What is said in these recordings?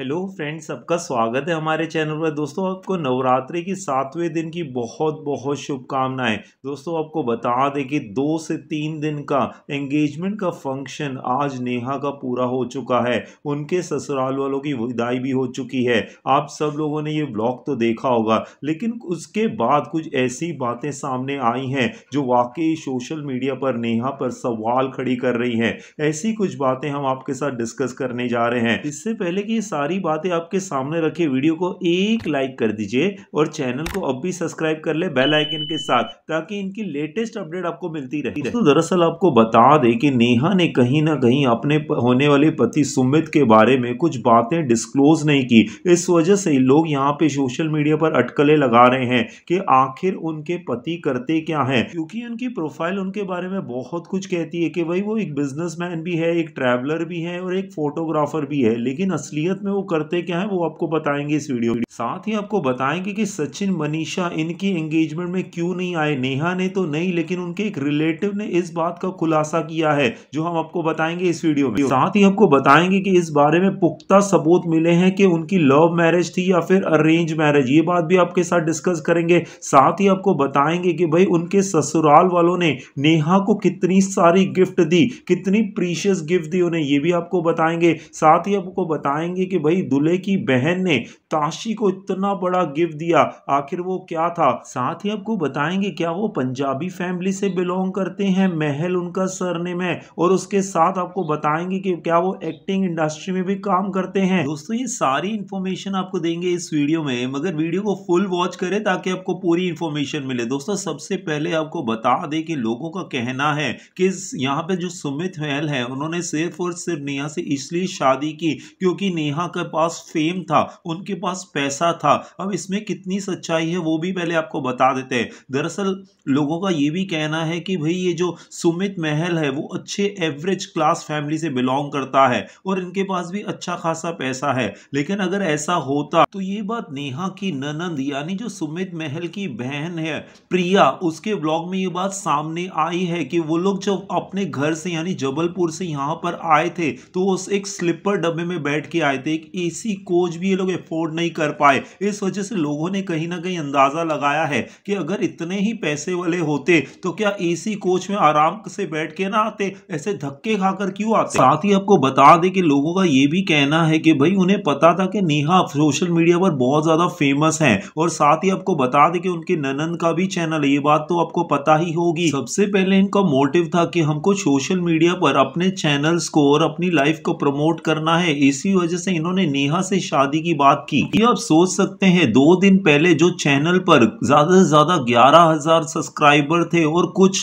Hello friends सबका स्वागत है हमारे चैनल पर दोस्तों आपको नवरात्रि की सातवें दिन की बहुत बहुत शुभकामनाएं दोस्तों आपको बता दें कि दो से तीन दिन का एंगेजमेंट का फंक्शन आज नेहा का पूरा हो चुका है उनके ससुराल वालों की विदाई भी हो चुकी है आप सब लोगों ने ये ब्लॉग तो देखा होगा लेकिन उसके बाद कुछ ऐसी बातें सामने आई हैं जो वाकई सोशल मीडिया पर नेहा पर सवाल खड़ी कर रही हैं ऐसी कुछ बातें हम आपके साथ डिस्कस करने जा रहे हैं इससे पहले कि सारी बातें आपके सामने रखे वीडियो को एक लाइक कर दीजिए और चैनल को अब भी सब्सक्राइब कर ले बेल आइकन के साथ ताकि इनकी लेटेस्ट अपडेट आपको मिलती रहे तो दरअसल आपको बता दे कि नेहा ने कहीं ना कहीं अपने होने वाले पति सुमित के बारे में कुछ बातें डिस्क्लोज नहीं की इस वजह से लोग यहाँ पे सोशल मीडिया पर अटकले लगा रहे हैं कि आखिर उनके पति करते क्या है क्योंकि उनकी प्रोफाइल उनके बारे में बहुत कुछ कहती है कि भाई वो एक बिजनेसमैन भी है एक ट्रैवलर भी है और एक फोटोग्राफर भी है लेकिन असलियत में में वो करते क्या है वो आपको बताएंगे इस वीडियो में साथ ही आपको बताएंगे कि सचिन मनीषा इनकी एंगेजमेंट में क्यों नहीं आए नेहा ने तो नहीं लेकिन उनके एक रिलेटिव ने इस बात का खुलासा किया है जो हम आपको बताएंगे इस वीडियो में साथ ही आपको बताएंगे कि इस बारे में पुख्ता सबूत मिले हैं कि उनकी लव मैरिज थी या फिर अरेंज मैरिज ये बात भी आपके साथ डिस्कस करेंगे साथ ही आपको बताएंगे कि भाई उनके ससुराल वालों ने नेहा को कितनी सारी गिफ्ट दी कितनी प्रीशियस गिफ्ट दी उन्हें ये भी आपको बताएंगे साथ ही आपको बताएंगे कि भाई दूल्हे की बहन ने ताशी को इतना बड़ा गिफ्ट दिया आखिर वो क्या था साथ ही आपको बताएंगे क्या वो पंजाबी फैमिली से बिलोंग करते हैं महल उनका सरनेम है और उसके साथ आपको बताएंगे कि क्या वो एक्टिंग इंडस्ट्री में भी काम करते हैं दोस्तों ये सारी इन्फॉर्मेशन आपको देंगे इस वीडियो में मगर वीडियो को फुल वॉच करें ताकि आपको पूरी इन्फॉर्मेशन मिले दोस्तों सबसे पहले आपको बता दें कि लोगों का कहना है कि यहाँ पे जो सुमित महल है उन्होंने सिर्फ और सिर्फ नेहा से इसलिए शादी की क्योंकि नेहा के पास फेम था उनके पास पैसा था अब इसमें कितनी सच्चाई है वो भी पहले आपको बता देते हैं दरअसल लोगों का ये भी कहना है कि भाई ये जो सुमित महल है वो अच्छे एवरेज क्लास फैमिली से बिलोंग करता है और इनके पास भी अच्छा खासा पैसा है लेकिन अगर ऐसा होता तो ये बात नेहा की ननंद यानी जो सुमित महल की बहन है प्रिया उसके ब्लॉग में ये बात सामने आई है कि वो लोग जब अपने घर से यानी जबलपुर से यहाँ पर आए थे तो उस एक स्लिपर डब्बे में बैठ के आए थे एक एसी कोच भी ये लोग अफोर्ड नहीं कर पाए इस वजह से लोगों ने कहीं ना कहीं अंदाज़ा लगाया है कि अगर इतने ही पैसे वाले होते तो क्या एसी कोच में आराम से बैठ के ना आते ऐसे धक्के खाकर क्यों आते साथ ही आपको बता दे कि लोगों का ये भी कहना है कि भाई उन्हें पता था कि नेहा सोशल मीडिया पर बहुत ज़्यादा फेमस है और साथ ही आपको बता दे कि उनके ननन का भी चैनल है ये बात तो आपको पता ही होगी सबसे पहले इनका मोटिव था कि हमको सोशल मीडिया पर अपने चैनल्स को और अपनी लाइफ को प्रमोट करना है इसी वजह से इन्होंने उन्होंने नेहा से शादी की बात की ये आप सोच सकते हैं दो दिन पहले जो चैनल पर ज्यादा से ज्यादा ग्यारह हजार सब्सक्राइबर थे और कुछ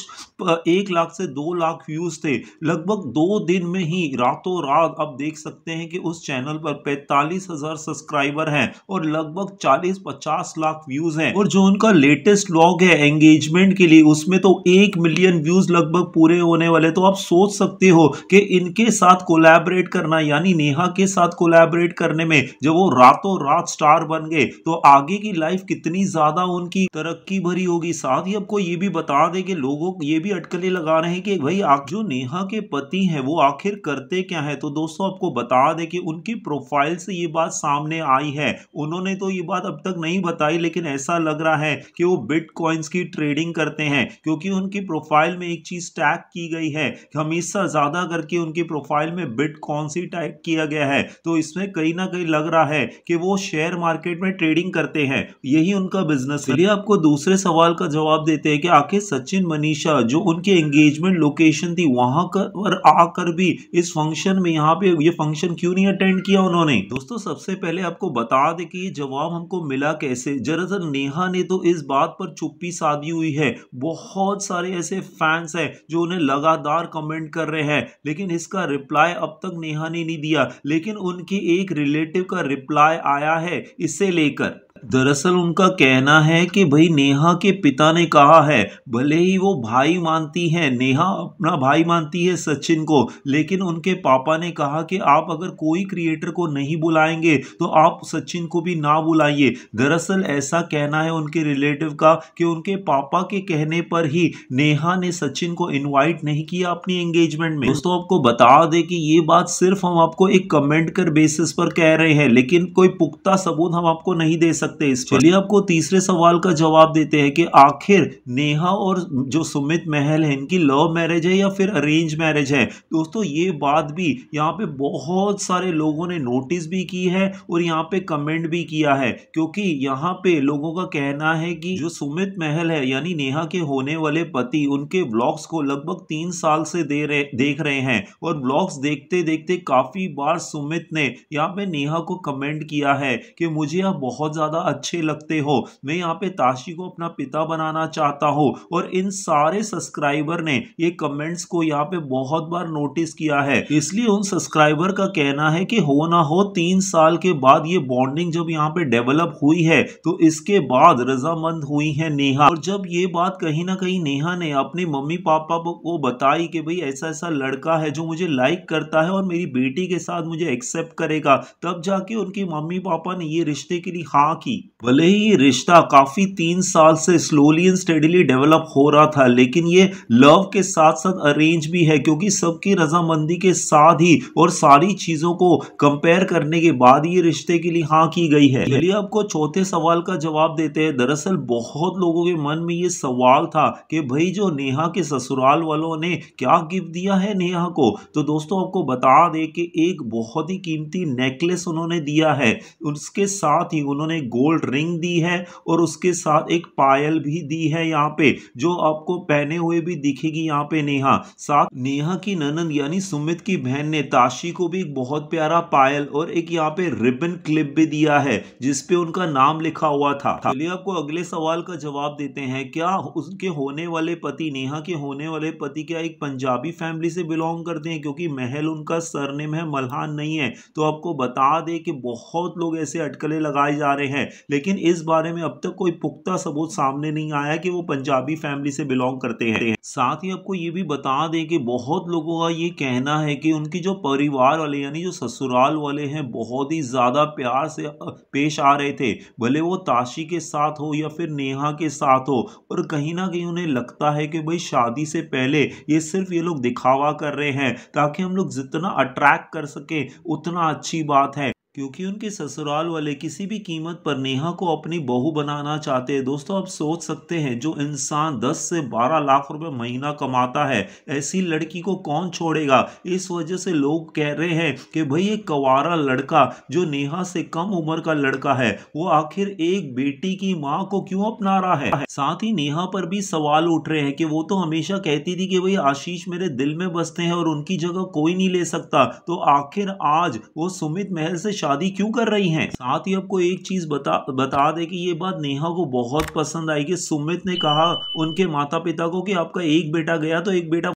एक लाख से दो लाख व्यूज़ थे लगभग दो दिन में ही रातों रात आप देख सकते हैं कि उस चैनल पर पैतालीस हज़ार सब्सक्राइबर हैं और लगभग चालीस पचास लाख व्यूज़ हैं और जो उनका लेटेस्ट लॉग है एंगेजमेंट के लिए उसमें तो एक मिलियन व्यूज़ लगभग पूरे होने वाले तो आप सोच सकते हो कि इनके साथ कोलैबोरेट करना यानी नेहा के साथ कोलैबोरेट करने में जब वो रातों रात स्टार बन गए तो आगे की लाइफ कितनी ज़्यादा उनकी तरक्की भरी होगी साथ ही आपको ये भी बता दे कि लोगों ये भी भी अटकलें लगा रहे हैं कि भाई आप जो नेहा के पति हैं वो आखिर करते क्या हैं तो दोस्तों आपको बता दें कि उनकी प्रोफाइल से ये बात सामने आई है उन्होंने तो ये बात अब तक नहीं बताई लेकिन ऐसा लग रहा है कि वो बिटकॉइंस की ट्रेडिंग करते हैं क्योंकि उनकी प्रोफाइल में एक चीज़ टैग की गई है हमेशा ज़्यादा करके उनकी प्रोफाइल में बिट ही टैग किया गया है तो इसमें कहीं ना कहीं लग रहा है कि वो शेयर मार्केट में ट्रेडिंग करते हैं यही उनका बिजनेस है आपको दूसरे सवाल का जवाब देते हैं कि आखिर सचिन मनीषा जो जो उनके एंगेजमेंट लोकेशन थी वहां कर आकर भी इस फंक्शन में यहाँ पे ये फंक्शन क्यों नहीं अटेंड किया उन्होंने दोस्तों सबसे पहले आपको बता दे कि जवाब हमको मिला कैसे दरअसल नेहा ने तो इस बात पर चुप्पी साधी हुई है बहुत सारे ऐसे फैंस हैं जो उन्हें लगातार कमेंट कर रहे हैं लेकिन इसका रिप्लाई अब तक नेहा ने नहीं दिया लेकिन उनके एक रिलेटिव का रिप्लाई आया है इसे लेकर दरअसल उनका कहना है कि भाई नेहा के पिता ने कहा है भले ही वो भाई मानती है नेहा अपना भाई मानती है सचिन को लेकिन उनके पापा ने कहा कि आप अगर कोई क्रिएटर को नहीं बुलाएंगे तो आप सचिन को भी ना बुलाइए दरअसल ऐसा कहना है उनके रिलेटिव का कि उनके पापा के कहने पर ही नेहा ने सचिन को इन्वाइट नहीं किया अपनी एंगेजमेंट में दोस्तों आपको बता दें कि ये बात सिर्फ हम आपको एक कमेंट कर बेसिस पर कह रहे हैं लेकिन कोई पुख्ता सबूत हम आपको नहीं दे सकते सकते हैं इस पर हाँ। चलिए आपको तीसरे सवाल का जवाब देते हैं कि आखिर नेहा और जो सुमित महल है इनकी लव मैरिज है या फिर अरेंज मैरिज है दोस्तों ये बात भी यहाँ पे बहुत सारे लोगों ने नोटिस भी की है और यहाँ पे कमेंट भी किया है क्योंकि यहाँ पे लोगों का कहना है कि जो सुमित महल है यानी नेहा के होने वाले पति उनके ब्लॉग्स को लगभग तीन साल से दे रहे देख रहे हैं और ब्लॉग्स देखते देखते काफ़ी बार सुमित ने यहाँ पे नेहा को कमेंट किया है कि मुझे आप बहुत ज़्यादा ज़्यादा अच्छे लगते हो मैं यहाँ पे ताशी को अपना पिता बनाना चाहता हूँ और इन सारे सब्सक्राइबर ने ये कमेंट्स को यहाँ पे बहुत बार नोटिस किया है इसलिए उन सब्सक्राइबर का कहना है कि हो ना हो तीन साल के बाद ये बॉन्डिंग जब यहाँ पे डेवलप हुई है तो इसके बाद रजामंद हुई है नेहा और जब ये बात कहीं ना कहीं नेहा ने अपने मम्मी पापा को बताई कि भाई ऐसा ऐसा लड़का है जो मुझे लाइक करता है और मेरी बेटी के साथ मुझे एक्सेप्ट करेगा तब जाके उनकी मम्मी पापा ने ये रिश्ते के लिए हाँ किया की भले ही रिश्ता काफ़ी तीन साल से स्लोली एंड स्टडीली डेवलप हो रहा था लेकिन ये लव के साथ साथ अरेंज भी है क्योंकि सबकी रजामंदी के साथ ही और सारी चीज़ों को कंपेयर करने के बाद ये रिश्ते के लिए हाँ की गई है चलिए आपको चौथे सवाल का जवाब देते हैं दरअसल बहुत लोगों के मन में ये सवाल था कि भाई जो नेहा के ससुराल वालों ने क्या गिफ्ट दिया है नेहा को तो दोस्तों आपको बता दे कि एक बहुत ही कीमती नेकलेस उन्होंने दिया है उसके साथ ही उन्होंने गोल्ड रिंग दी है और उसके साथ एक पायल भी दी है यहाँ पे जो आपको पहने हुए भी दिखेगी यहाँ पे नेहा साथ नेहा की ननंद यानी सुमित की बहन ने ताशी को भी एक बहुत प्यारा पायल और एक यहाँ पे रिबन क्लिप भी दिया है जिसपे उनका नाम लिखा हुआ था चलिए आपको अगले सवाल का जवाब देते हैं क्या उसके होने वाले पति नेहा के होने वाले पति क्या एक पंजाबी फैमिली से बिलोंग करते हैं क्योंकि महल उनका सरनेम है मल्हान नहीं है तो आपको बता दे कि बहुत लोग ऐसे अटकले लगाए जा रहे हैं लेकिन इस बारे में अब तक कोई पुख्ता सबूत सामने नहीं आया कि वो पंजाबी फैमिली से बिलोंग करते हैं साथ ही आपको ये भी बता दें कि बहुत लोगों का ये कहना है कि उनकी जो परिवार वाले यानी जो ससुराल वाले हैं बहुत ही ज़्यादा प्यार से पेश आ रहे थे भले वो ताशी के साथ हो या फिर नेहा के साथ हो और कहीं ना कहीं उन्हें लगता है कि भाई शादी से पहले ये सिर्फ ये लोग दिखावा कर रहे हैं ताकि हम लोग जितना अट्रैक्ट कर सकें उतना अच्छी बात है क्योंकि उनके ससुराल वाले किसी भी कीमत पर नेहा को अपनी बहू बनाना चाहते हैं दोस्तों आप सोच सकते हैं जो इंसान 10 से 12 लाख रुपए महीना कमाता है ऐसी लड़की को कौन छोड़ेगा इस वजह से लोग कह रहे हैं कि भाई ये कवारा लड़का जो नेहा से कम उम्र का लड़का है वो आखिर एक बेटी की माँ को क्यों अपना रहा है साथ ही नेहा पर भी सवाल उठ रहे हैं कि वो तो हमेशा कहती थी कि भाई आशीष मेरे दिल में बसते हैं और उनकी जगह कोई नहीं ले सकता तो आखिर आज वो सुमित महल से शादी क्यों कर रही हैं साथ ही आपको एक चीज बता बता दे कि ये बात नेहा को बहुत पसंद आई कि सुमित ने कहा उनके माता पिता को कि आपका एक बेटा गया तो एक बेटा